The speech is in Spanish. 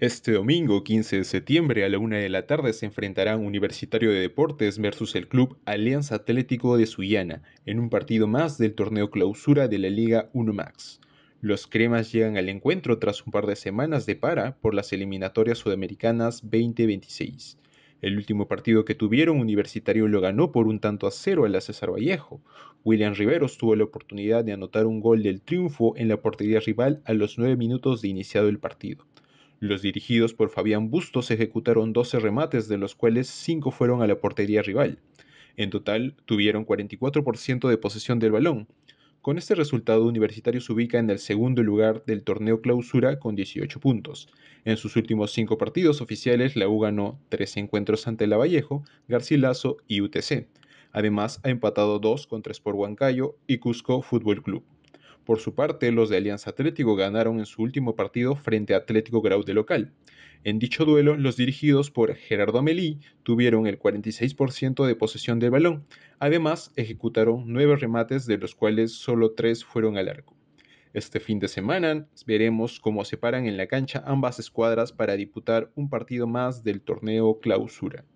Este domingo 15 de septiembre a la una de la tarde se enfrentarán Universitario de Deportes versus el club Alianza Atlético de Sullana en un partido más del torneo clausura de la Liga 1 Max. Los cremas llegan al encuentro tras un par de semanas de para por las eliminatorias sudamericanas 2026. El último partido que tuvieron Universitario lo ganó por un tanto a cero al la César Vallejo. William Riveros tuvo la oportunidad de anotar un gol del triunfo en la portería rival a los 9 minutos de iniciado el partido. Los dirigidos por Fabián Bustos ejecutaron 12 remates, de los cuales 5 fueron a la portería rival. En total, tuvieron 44% de posesión del balón. Con este resultado, Universitario se ubica en el segundo lugar del torneo clausura con 18 puntos. En sus últimos 5 partidos oficiales, la U ganó 3 encuentros ante Lavallejo, Garcilaso y UTC. Además, ha empatado 2 contra por Huancayo y Cusco Fútbol Club. Por su parte, los de Alianza Atlético ganaron en su último partido frente a Atlético Grau de local. En dicho duelo, los dirigidos por Gerardo Amelí tuvieron el 46% de posesión del balón. Además, ejecutaron nueve remates, de los cuales solo tres fueron al arco. Este fin de semana veremos cómo se paran en la cancha ambas escuadras para disputar un partido más del torneo clausura.